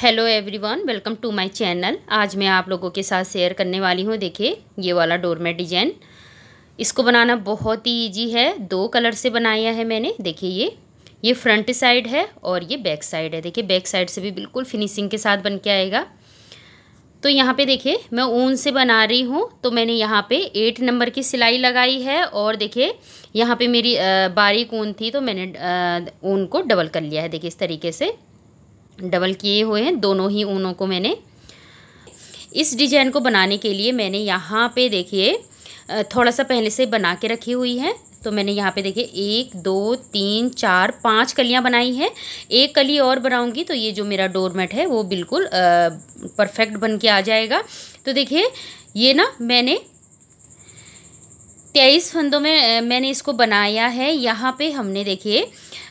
hello everyone welcome to my channel आज मैं आप लोगों के साथ शेयर करने वाली हूँ देखिए ये वाला डोरमेट डिजाइन इसको बनाना बहुत ही इजी है दो कलर से बनाया है मैंने देखिए ये ये फ्रंट साइड है और ये बैक साइड है देखिए बैक साइड से भी बिल्कुल फिनिशिंग के साथ बन के आएगा तो यहाँ पे देखिए मैं ऊन से बना रही हूँ तो मैंने यहाँ पे एट नंबर की सिलाई लगाई है और देखिए यहाँ पे मेरी बारीक ऊन थी तो मैंने ऊन को डबल कर लिया है देखिए इस तरीके से डबल किए हुए हैं दोनों ही ऊनों को मैंने इस डिजाइन को बनाने के लिए मैंने यहाँ पे देखिए थोड़ा सा पहले से बना के रखी हुई है तो मैंने यहाँ पे देखिए एक दो तीन चार पाँच कलियाँ बनाई हैं एक कली और बनाऊँगी तो ये जो मेरा डोरमेट है वो बिल्कुल परफेक्ट बन के आ जाएगा तो देखिए ये ना मैंने तेईस फंदों में मैंने इसको बनाया है यहाँ पे हमने देखिए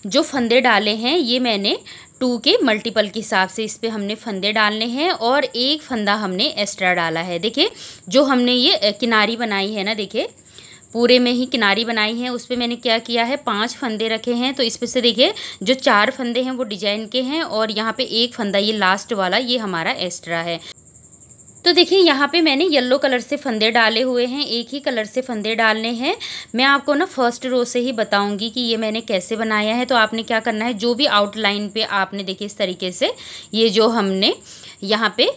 जो फंदे डाले हैं ये मैंने टू के मल्टीपल के हिसाब से इस पर हमने फंदे डालने हैं और एक फंदा हमने एक्स्ट्रा डाला है देखिए जो हमने ये किनारी बनाई है ना देखिए पूरे में ही किनारी बनाई है उस पर मैंने क्या किया है पांच फंदे रखे हैं तो इस पर से देखिए जो चार फंदे हैं वो डिजाइन के हैं और यहाँ पे एक फंदा ये लास्ट वाला ये हमारा एक्स्ट्रा है तो देखिए यहाँ पे मैंने येलो कलर से फंदे डाले हुए हैं एक ही कलर से फंदे डालने हैं मैं आपको ना फर्स्ट रो से ही बताऊंगी कि ये मैंने कैसे बनाया है तो आपने क्या करना है जो भी आउटलाइन पे आपने देखिए इस तरीके से ये जो हमने यहाँ पे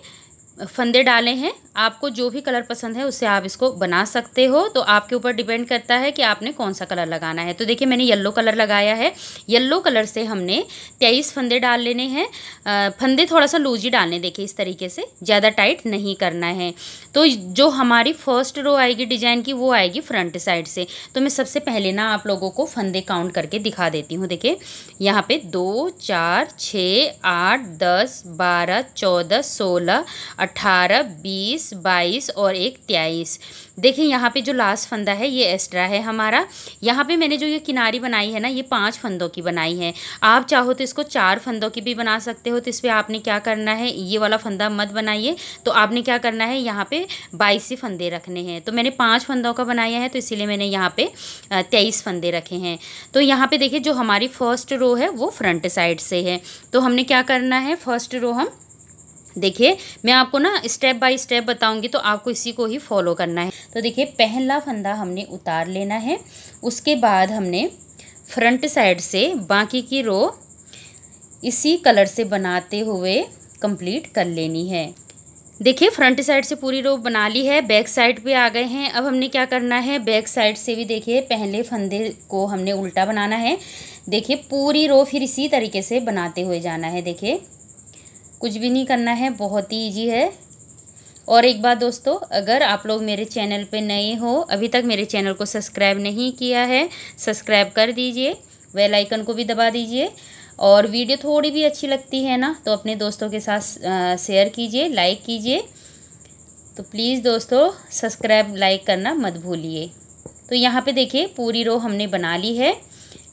फंदे डाले हैं आपको जो भी कलर पसंद है उससे आप इसको बना सकते हो तो आपके ऊपर डिपेंड करता है कि आपने कौन सा कलर लगाना है तो देखिए मैंने येलो कलर लगाया है येलो कलर से हमने तेईस फंदे डाल लेने हैं फंदे थोड़ा सा लूज ही डालने देखिए इस तरीके से ज़्यादा टाइट नहीं करना है तो जो हमारी फर्स्ट रो आएगी डिजाइन की वो आएगी फ्रंट साइड से तो मैं सबसे पहले ना आप लोगों को फंदे काउंट करके दिखा देती हूँ देखिए यहाँ पर दो चार छः आठ दस बारह चौदह सोलह अट्ठारह बीस बाईस और एक तेईस देखिए यहाँ पे जो लास्ट फंदा है ये एक्स्ट्रा है हमारा यहाँ पे मैंने जो ये किनारी बनाई है ना ये पांच फंदों की बनाई है आप चाहो तो इसको चार फंदों की भी बना सकते हो तो इस पर आपने क्या करना है ये वाला फंदा मत बनाइए तो आपने क्या करना है यहाँ पे बाईस ही फंदे रखने हैं तो मैंने पाँच फंदों का बनाया है तो इसीलिए मैंने यहाँ पे तेईस फंदे रखे हैं तो यहाँ पे देखिए जो हमारी फर्स्ट रो है वो फ्रंट साइड से है तो हमने क्या करना है फर्स्ट रो हम देखिए मैं आपको ना स्टेप बाय स्टेप बताऊंगी तो आपको इसी को ही फॉलो करना है तो देखिए पहला फंदा हमने उतार लेना है उसके बाद हमने फ्रंट साइड से बाकी की रो इसी कलर से बनाते हुए कंप्लीट कर लेनी है देखिए फ्रंट साइड से पूरी रो बना ली है बैक साइड पे आ गए हैं अब हमने क्या करना है बैक साइड से भी देखिए पहले फंदे को हमने उल्टा बनाना है देखिए पूरी रो फिर इसी तरीके से बनाते हुए जाना है देखिए कुछ भी नहीं करना है बहुत ही ईजी है और एक बात दोस्तों अगर आप लोग मेरे चैनल पे नए हो अभी तक मेरे चैनल को सब्सक्राइब नहीं किया है सब्सक्राइब कर दीजिए वेल आइकन को भी दबा दीजिए और वीडियो थोड़ी भी अच्छी लगती है ना तो अपने दोस्तों के साथ शेयर कीजिए लाइक कीजिए तो प्लीज़ दोस्तों सब्सक्राइब लाइक करना मत भूलिए तो यहाँ पे देखिए पूरी रो हमने बना ली है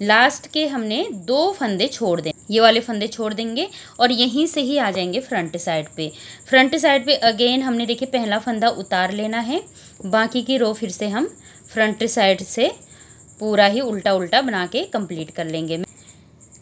लास्ट के हमने दो फंदे छोड़ दें ये वाले फंदे छोड़ देंगे और यहीं से ही आ जाएंगे फ्रंट साइड पे फ्रंट साइड पे अगेन हमने देखिए पहला फंदा उतार लेना है बाकी की रो फिर से हम फ्रंट साइड से पूरा ही उल्टा उल्टा बना के कंप्लीट कर लेंगे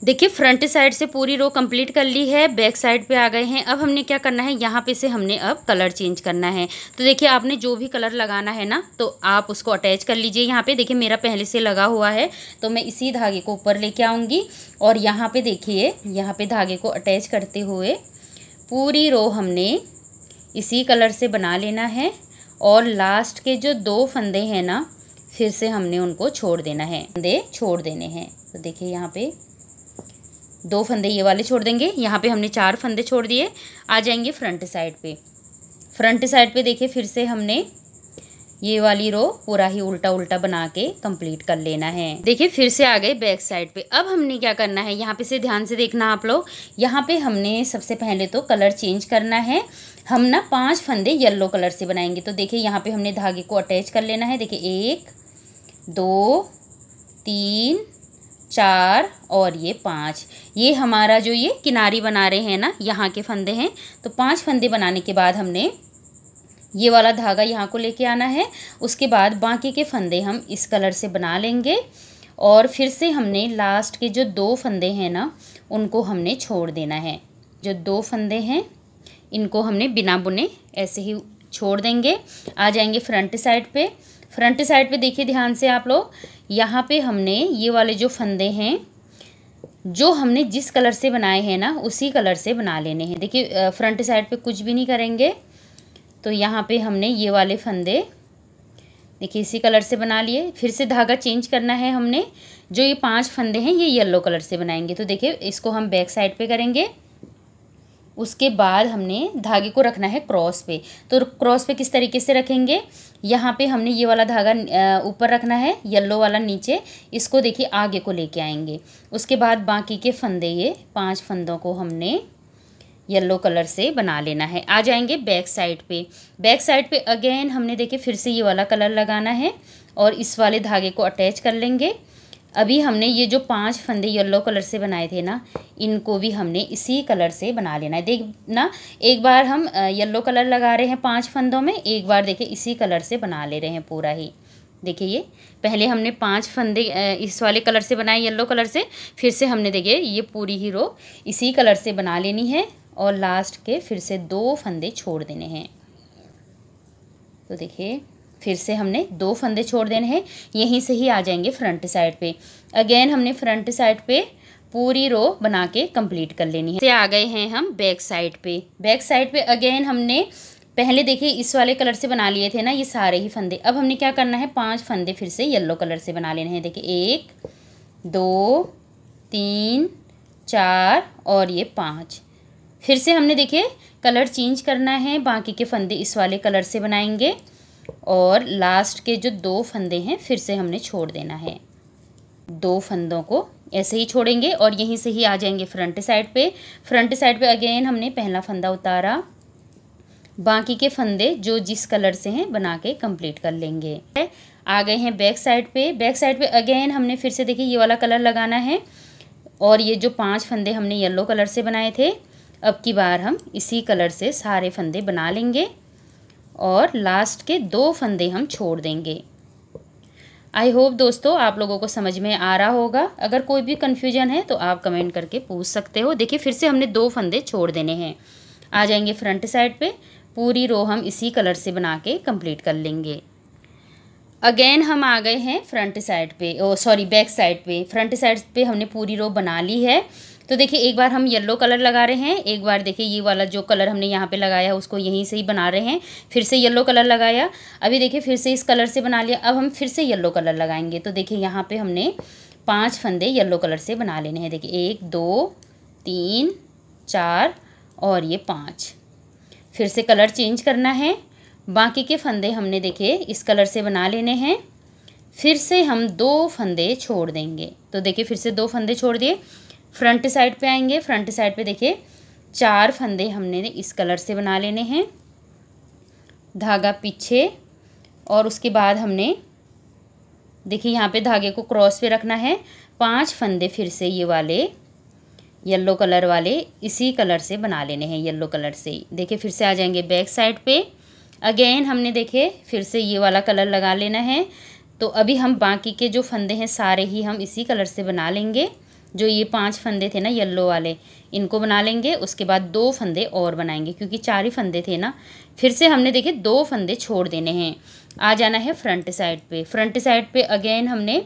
देखिए फ्रंट साइड से पूरी रो कंप्लीट कर ली है बैक साइड पे आ गए हैं अब हमने क्या करना है यहाँ पे से हमने अब कलर चेंज करना है तो देखिए आपने जो भी कलर लगाना है ना तो आप उसको अटैच कर लीजिए यहाँ पे देखिए मेरा पहले से लगा हुआ है तो मैं इसी धागे को ऊपर लेके आऊँगी और यहाँ पर देखिए यहाँ पर धागे को अटैच करते हुए पूरी रो हमने इसी कलर से बना लेना है और लास्ट के जो दो फंदे हैं ना फिर से हमने उनको छोड़ देना है फंदे छोड़ देने हैं तो देखिए यहाँ पे दो फंदे ये वाले छोड़ देंगे यहाँ पे हमने चार फंदे छोड़ दिए आ जाएंगे फ्रंट साइड पे फ्रंट साइड पे देखिए फिर से हमने ये वाली रो पूरा ही उल्टा उल्टा बना के कंप्लीट कर लेना है देखिए फिर से आ गए बैक साइड पे अब हमने क्या करना है यहाँ पे से ध्यान से देखना आप लोग यहाँ पे हमने सबसे पहले तो कलर चेंज करना है हम ना पांच फंदे येलो कलर से बनाएंगे तो देखिए यहाँ पे हमने धागे को अटैच कर लेना है देखिए एक दो तीन चार और ये पाँच ये हमारा जो ये किनारी बना रहे हैं ना यहाँ के फंदे हैं तो पांच फंदे बनाने के बाद हमने ये वाला धागा यहाँ को लेके आना है उसके बाद बाकी के फंदे हम इस कलर से बना लेंगे और फिर से हमने लास्ट के जो दो फंदे हैं ना उनको हमने छोड़ देना है जो दो फंदे हैं इनको हमने बिना बुने ऐसे ही छोड़ देंगे आ जाएंगे फ्रंट साइड पे फ्रंट साइड पे देखिए ध्यान से आप लोग यहाँ पे हमने ये वाले जो फंदे हैं जो हमने जिस कलर से बनाए हैं ना उसी कलर से बना लेने हैं देखिए फ्रंट साइड पे कुछ भी नहीं करेंगे तो यहाँ पे हमने ये वाले फंदे देखिए इसी कलर से बना लिए फिर से धागा चेंज करना है हमने जो ये पांच फंदे हैं ये येलो कलर से बनाएंगे तो देखिए इसको हम बैक साइड पे करेंगे उसके बाद हमने धागे को रखना है क्रॉस पे तो क्रॉस पे किस तरीके से रखेंगे यहाँ पे हमने ये वाला धागा ऊपर रखना है येलो वाला नीचे इसको देखिए आगे को लेके आएंगे उसके बाद बाकी के फंदे ये पांच फंदों को हमने येलो कलर से बना लेना है आ जाएंगे बैक साइड पे बैक साइड पे अगेन हमने देखिए फिर से ये वाला कलर लगाना है और इस वाले धागे को अटैच कर लेंगे अभी हमने ये जो पांच फंदे येलो कलर से बनाए थे ना इनको भी हमने इसी कलर से बना लेना है देख ना एक बार हम येलो कलर लगा रहे हैं पांच फंदों में एक बार देखिए इसी कलर से बना ले रहे हैं पूरा ही देखिए ये पहले हमने पांच फंदे इस वाले कलर से बनाए येलो कलर से फिर से हमने देखिए ये पूरी ही रो इसी कलर से बना लेनी है और लास्ट के फिर से दो फंदे छोड़ देने हैं तो देखिए फिर से हमने दो फंदे छोड़ देने हैं यहीं से ही आ जाएंगे फ्रंट साइड पे अगेन हमने फ्रंट साइड पे पूरी रो बना के कंप्लीट कर लेनी है से आ गए हैं हम बैक साइड पे बैक साइड पे अगेन हमने पहले देखिए इस वाले कलर से बना लिए थे ना ये सारे ही फंदे अब हमने क्या करना है पांच फंदे फिर से येलो कलर से बना लेने हैं देखिए एक दो तीन चार और ये पाँच फिर से हमने देखिए कलर चेंज करना है बाकी के फंदे इस वाले कलर से बनाएंगे और लास्ट के जो दो फंदे हैं फिर से हमने छोड़ देना है दो फंदों को ऐसे ही छोड़ेंगे और यहीं से ही आ जाएंगे फ्रंट साइड पे फ्रंट साइड पे अगेन हमने पहला फंदा उतारा बाकी के फंदे जो जिस कलर से हैं बना के कंप्लीट कर लेंगे आ गए हैं बैक साइड पे बैक साइड पे अगेन हमने फिर से देखिए ये वाला कलर लगाना है और ये जो पांच फंदे हमने येलो कलर से बनाए थे अब की बार हम इसी कलर से सारे फंदे बना लेंगे और लास्ट के दो फंदे हम छोड़ देंगे आई होप दोस्तों आप लोगों को समझ में आ रहा होगा अगर कोई भी कन्फ्यूजन है तो आप कमेंट करके पूछ सकते हो देखिए फिर से हमने दो फंदे छोड़ देने हैं आ जाएंगे फ्रंट साइड पे पूरी रो हम इसी कलर से बना के कंप्लीट कर लेंगे अगेन हम आ गए हैं फ्रंट साइड पे ओ सॉरी बैक साइड पे फ्रंट साइड पे हमने पूरी रो बना ली है तो देखिए एक बार हम येलो कलर लगा रहे हैं एक बार देखिए ये वाला जो कलर हमने यहाँ पे लगाया है उसको यहीं से ही बना रहे हैं फिर से येलो कलर लगाया अभी देखिए फिर से इस कलर से बना लिया अब हम फिर से येलो कलर लगाएंगे तो देखिए यहाँ पर हमने पाँच फंदे येलो कलर से बना लेने हैं देखिए एक दो तीन चार और ये पाँच फिर से कलर चेंज करना है बाकी के फंदे हमने देखे इस कलर से बना लेने हैं फिर से हम दो फंदे छोड़ देंगे तो देखिए फिर से दो फंदे छोड़ दिए फ्रंट साइड पे आएंगे फ्रंट साइड पे देखिए चार फंदे हमने इस कलर से बना लेने हैं धागा पीछे और उसके बाद हमने देखिए यहाँ पे धागे को क्रॉस पे रखना है पांच फंदे फिर से ये वाले येलो कलर वाले इसी कलर से बना लेने हैं येलो कलर से देखिए फिर से आ जाएंगे बैक साइड पे अगेन हमने देखे फिर से ये वाला कलर लगा लेना है तो अभी हम बाकी के जो फंदे हैं सारे ही हम इसी कलर से बना लेंगे जो ये पांच फंदे थे ना येलो वाले इनको बना लेंगे उसके बाद दो फंदे और बनाएंगे क्योंकि चार ही फंदे थे ना फिर से हमने देखे दो फंदे छोड़ देने हैं आ जाना है फ्रंट साइड पे फ्रंट साइड पे अगेन हमने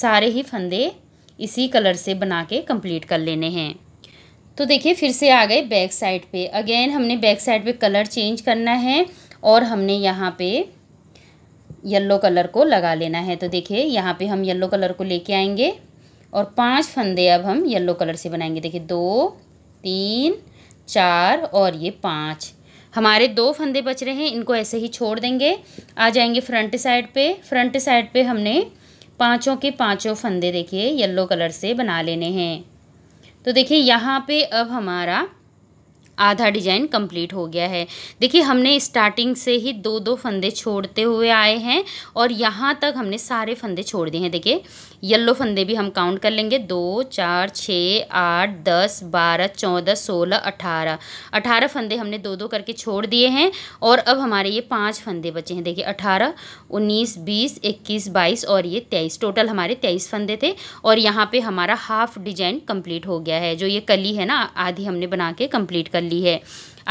सारे ही फंदे इसी कलर से बना के कंप्लीट कर लेने हैं तो देखिए फिर से आ गए बैक साइड पे अगेन हमने बैक साइड पे कलर चेंज करना है और हमने यहाँ पे येलो कलर को लगा लेना है तो देखिए यहाँ पे हम येलो कलर को लेके आएंगे और पांच फंदे अब हम येलो कलर से बनाएंगे देखिए दो तीन चार और ये पाँच हमारे दो फंदे बच रहे हैं इनको ऐसे ही छोड़ देंगे आ जाएंगे फ्रंट साइड पे फ्रंट साइड पे हमने पांचों के पांचों फंदे देखिए येलो कलर से बना लेने हैं तो देखिए यहाँ पे अब हमारा आधा डिजाइन कंप्लीट हो गया है देखिए हमने स्टार्टिंग से ही दो दो फंदे छोड़ते हुए आए हैं और यहाँ तक हमने सारे फंदे छोड़ दिए हैं देखिए येल्लो फंदे भी हम काउंट कर लेंगे दो चार छः आठ दस बारह चौदह सोलह अठारह अठारह फंदे हमने दो दो करके छोड़ दिए हैं और अब हमारे ये पाँच फंदे बचे हैं देखिए अठारह उन्नीस बीस इक्कीस बाईस और ये तेईस टोटल हमारे तेईस फंदे थे और यहाँ पे हमारा हाफ डिजाइन कंप्लीट हो गया है जो ये कली है ना आधी हमने बना के कम्प्लीट कर ली है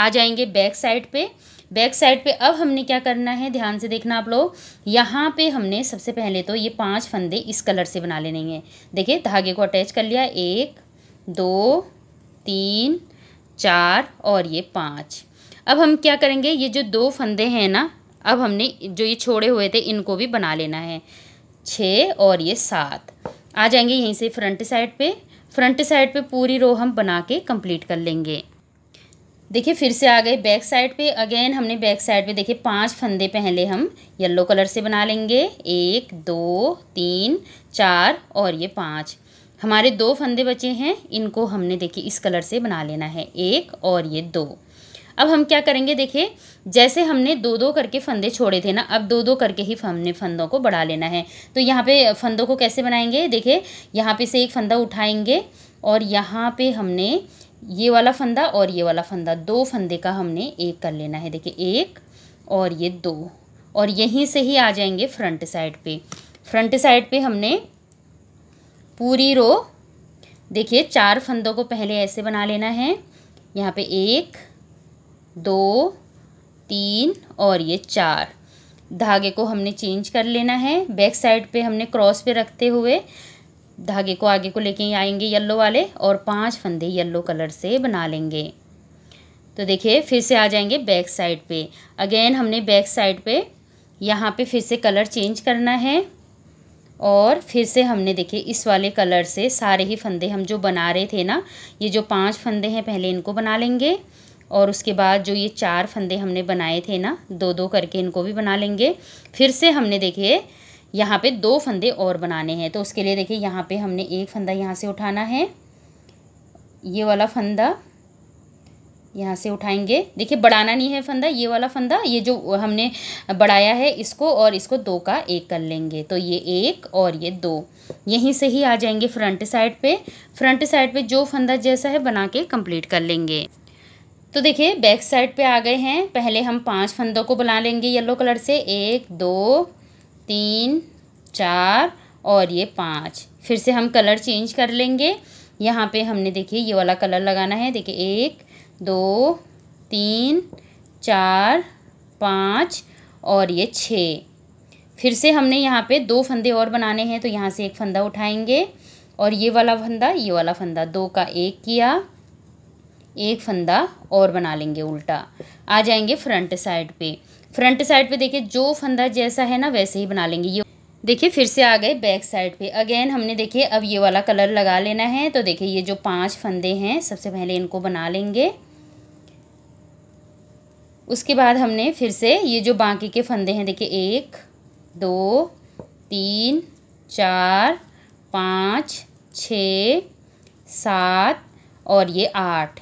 आ जाएंगे बैक साइड पर बैक साइड पे अब हमने क्या करना है ध्यान से देखना आप लोग यहाँ पे हमने सबसे पहले तो ये पांच फंदे इस कलर से बना लेने हैं देखिए धागे को अटैच कर लिया एक दो तीन चार और ये पाँच अब हम क्या करेंगे ये जो दो फंदे हैं ना अब हमने जो ये छोड़े हुए थे इनको भी बना लेना है छः और ये सात आ जाएंगे यहीं से फ्रंट साइड पे फ्रंट साइड पे पूरी रो हम बना के कंप्लीट कर लेंगे देखिए फिर से आ गए बैक साइड पे अगेन हमने बैक साइड पे देखिए पांच फंदे पहले हम येलो कलर से बना लेंगे एक दो तीन चार और ये पाँच हमारे दो फंदे बचे हैं इनको हमने देखिए इस कलर से बना लेना है एक और ये दो अब हम क्या करेंगे देखिए जैसे हमने दो दो करके फंदे छोड़े थे ना अब दो दो करके ही हमने फंदों को बढ़ा लेना है तो यहाँ पे फंदों को कैसे बनाएंगे देखिए यहाँ पे से एक फंदा उठाएंगे और यहाँ पे हमने ये वाला फंदा और ये वाला फंदा दो फंदे का हमने एक कर लेना है देखिए एक और ये दो और यहीं से ही आ जाएंगे फ्रंट साइड पे फ्रंट साइड पे हमने पूरी रो देखिए चार फंदों को पहले ऐसे बना लेना है यहाँ पे एक दो तीन और ये चार धागे को हमने चेंज कर लेना है बैक साइड पे हमने क्रॉस पे रखते हुए धागे को आगे को लेके आएंगे येल्लो वाले और पांच फंदे येल्लो कलर से बना लेंगे तो देखिए फिर से आ जाएंगे बैक साइड पे अगेन हमने बैक साइड पे यहाँ पे फिर से कलर चेंज करना है और फिर से हमने देखिए इस वाले कलर से सारे ही फंदे हम जो बना रहे थे ना ये जो पांच फंदे हैं पहले इनको बना लेंगे और उसके बाद जो ये चार फंदे हमने बनाए थे ना दो दो करके इनको भी बना लेंगे फिर से हमने देखिए यहाँ पे दो फंदे और बनाने हैं तो उसके लिए देखिए यहाँ पे हमने एक फंदा यहाँ से उठाना है ये वाला फंदा यहाँ से उठाएंगे देखिए बढ़ाना नहीं है फंदा ये वाला फंदा ये जो हमने बढ़ाया है इसको और इसको दो का एक कर लेंगे तो ये एक और ये दो यहीं से ही आ जाएंगे फ्रंट साइड पे फ्रंट साइड पे जो फंदा जैसा है बना के कंप्लीट कर लेंगे तो देखिए बैक साइड पे आ गए हैं पहले हम पांच फंदों को बना लेंगे येलो कलर से एक दो तीन चार और ये पाँच फिर से हम कलर चेंज कर लेंगे यहाँ पे हमने देखिए ये वाला कलर लगाना है देखिए एक दो तीन चार पाँच और ये छः फिर से हमने यहाँ पे दो फंदे और बनाने हैं तो यहाँ से एक फंदा उठाएंगे और ये वाला फंदा ये वाला फंदा दो का एक किया एक फंदा और बना लेंगे उल्टा आ जाएंगे फ्रंट साइड पे फ्रंट साइड पे देखिए जो फंदा जैसा है ना वैसे ही बना लेंगे ये देखिए फिर से आ गए बैक साइड पे अगेन हमने देखिए अब ये वाला कलर लगा लेना है तो देखिए ये जो पांच फंदे हैं सबसे पहले इनको बना लेंगे उसके बाद हमने फिर से ये जो बाकी के फंदे हैं देखिए एक दो तीन चार पाँच छ सात और ये आठ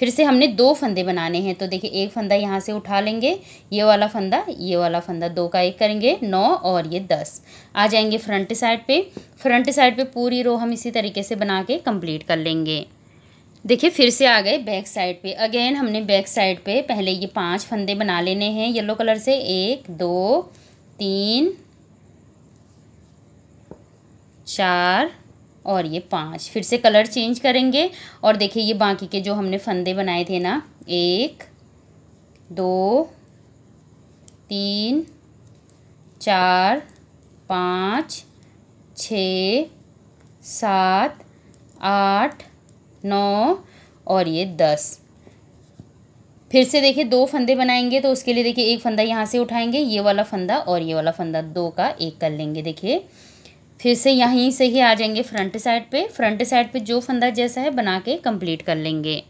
फिर से हमने दो फंदे बनाने हैं तो देखिए एक फंदा यहाँ से उठा लेंगे ये वाला फंदा ये वाला फंदा दो का एक करेंगे नौ और ये दस आ जाएंगे फ्रंट साइड पे फ्रंट साइड पे पूरी रो हम इसी तरीके से बना के कंप्लीट कर लेंगे देखिए फिर से आ गए बैक साइड पे अगेन हमने बैक साइड पे पहले ये पाँच फंदे बना लेने हैं येलो कलर से एक दो तीन चार और ये पाँच फिर से कलर चेंज करेंगे और देखिए ये बाकी के जो हमने फंदे बनाए थे ना एक दो तीन चार पाँच छ सात आठ नौ और ये दस फिर से देखिए दो फंदे बनाएंगे तो उसके लिए देखिए एक फंदा यहाँ से उठाएंगे ये वाला फंदा और ये वाला फंदा दो का एक कर लेंगे देखिए फिर से यहीं से ही आ जाएंगे फ्रंट साइड पे फ्रंट साइड पे जो फंदा जैसा है बना के कंप्लीट कर लेंगे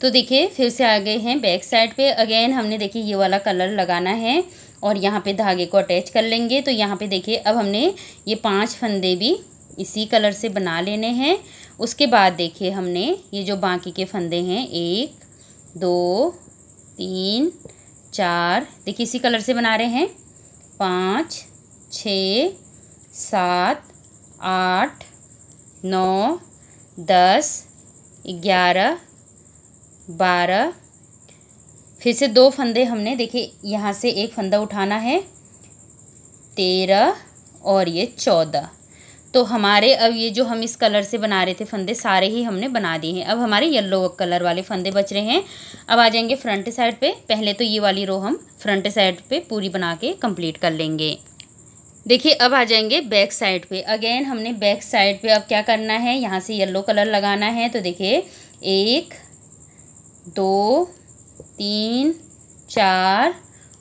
तो देखिए फिर से आ गए हैं बैक साइड पे अगेन हमने देखिए ये वाला कलर लगाना है और यहाँ पे धागे को अटैच कर लेंगे तो यहाँ पे देखिए अब हमने ये पांच फंदे भी इसी कलर से बना लेने हैं उसके बाद देखिए हमने ये जो बाकी के फंदे हैं एक दो तीन चार देखिए इसी कलर से बना रहे हैं पाँच छ सात आठ नौ दस ग्यारह बारह फिर से दो फंदे हमने देखिए यहाँ से एक फंदा उठाना है तेरह और ये चौदह तो हमारे अब ये जो हम इस कलर से बना रहे थे फंदे सारे ही हमने बना दिए हैं अब हमारे येलो कलर वाले फंदे बच रहे हैं अब आ जाएंगे फ्रंट साइड पे पहले तो ये वाली रो हम फ्रंट साइड पे पूरी बना के कंप्लीट कर लेंगे देखिए अब आ जाएंगे बैक साइड पे अगेन हमने बैक साइड पे अब क्या करना है यहाँ से येलो कलर लगाना है तो देखिए एक दो तीन चार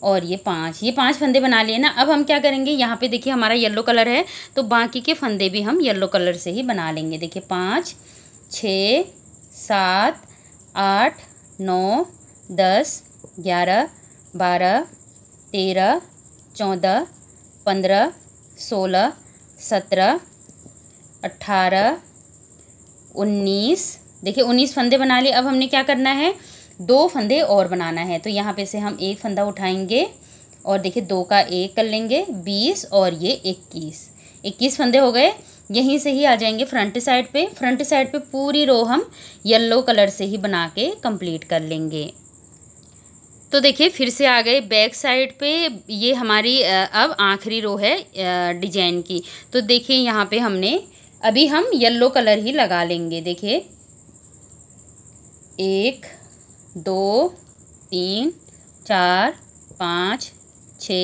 और ये पांच ये पांच फंदे बना लिए ना अब हम क्या करेंगे यहाँ पे देखिए हमारा येलो कलर है तो बाकी के फंदे भी हम येलो कलर से ही बना लेंगे देखिए पाँच छ सात आठ नौ दस ग्यारह बारह तेरह चौदह पंद्रह सोलह सत्रह अट्ठारह उन्नीस देखिए उन्नीस फंदे बना लिए अब हमने क्या करना है दो फंदे और बनाना है तो यहाँ पे से हम एक फंदा उठाएंगे और देखिए दो का एक कर लेंगे बीस और ये इक्कीस इक्कीस फंदे हो गए यहीं से ही आ जाएंगे फ्रंट साइड पे फ्रंट साइड पे पूरी रो हम येलो कलर से ही बना के कंप्लीट कर लेंगे तो देखिए फिर से आ गए बैक साइड पे ये हमारी अब आखिरी रो है डिजाइन की तो देखिए यहाँ पे हमने अभी हम येलो कलर ही लगा लेंगे देखिए एक दो तीन चार पाँच छ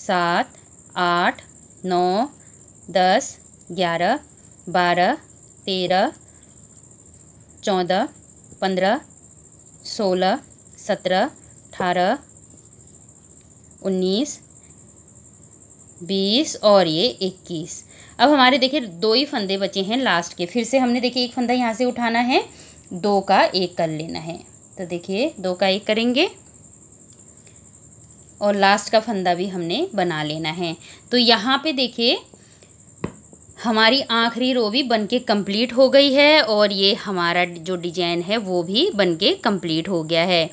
सात आठ नौ दस ग्यारह बारह तेरह चौदह पंद्रह सोलह सत्रह अठारह उन्नीस बीस और ये इक्कीस अब हमारे देखिए दो ही फंदे बचे हैं लास्ट के फिर से हमने देखिए एक फंदा यहाँ से उठाना है दो का एक कर लेना है तो देखिए दो का एक करेंगे और लास्ट का फंदा भी हमने बना लेना है तो यहाँ पे देखिए हमारी आखिरी रो भी बन के हो गई है और ये हमारा जो डिजाइन है वो भी बन के कम्प्लीट हो गया है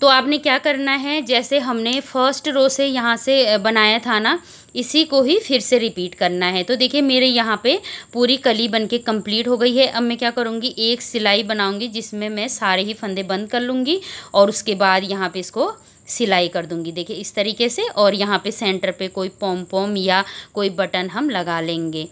तो आपने क्या करना है जैसे हमने फर्स्ट रो से यहाँ से बनाया था ना इसी को ही फिर से रिपीट करना है तो देखिए मेरे यहाँ पे पूरी कली बन के कम्प्लीट हो गई है अब मैं क्या करूँगी एक सिलाई बनाऊँगी जिसमें मैं सारे ही फंदे बंद कर लूँगी और उसके बाद यहाँ पे इसको सिलाई कर दूँगी देखिए इस तरीके से और यहाँ पर सेंटर पर कोई पॉम पॉम या कोई बटन हम लगा लेंगे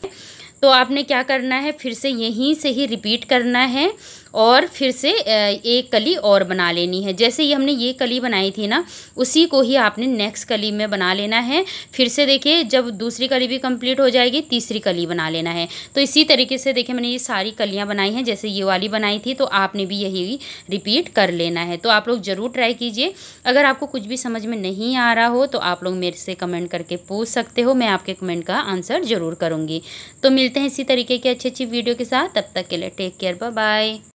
तो आपने क्या करना है फिर से यहीं से ही रिपीट करना है और फिर से एक कली और बना लेनी है जैसे ही हमने ये कली बनाई थी ना उसी को ही आपने नेक्स्ट कली में बना लेना है फिर से देखिए जब दूसरी कली भी कंप्लीट हो जाएगी तीसरी कली बना लेना है तो इसी तरीके से देखिए मैंने ये सारी कलियाँ बनाई हैं जैसे ये वाली बनाई थी तो आपने भी यही रिपीट कर लेना है तो आप लोग ज़रूर ट्राई कीजिए अगर आपको कुछ भी समझ में नहीं आ रहा हो तो आप लोग मेरे से कमेंट करके पूछ सकते हो मैं आपके कमेंट का आंसर ज़रूर करूँगी तो मिलते हैं इसी तरीके की अच्छी अच्छी वीडियो के साथ तब तक के लिए टेक केयर बाय